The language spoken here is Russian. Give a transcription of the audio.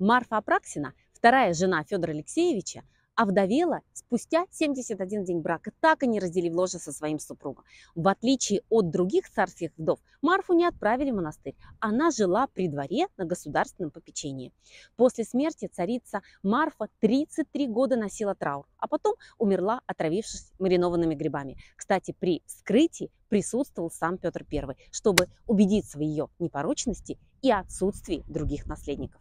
Марфа Апраксина, вторая жена Федора Алексеевича, овдовела спустя 71 день брака, так и не разделив ложе со своим супругом. В отличие от других царских вдов, Марфу не отправили в монастырь. Она жила при дворе на государственном попечении. После смерти царица Марфа 33 года носила траур, а потом умерла, отравившись маринованными грибами. Кстати, при вскрытии присутствовал сам Петр I, чтобы убедиться в ее непорочности и отсутствии других наследников.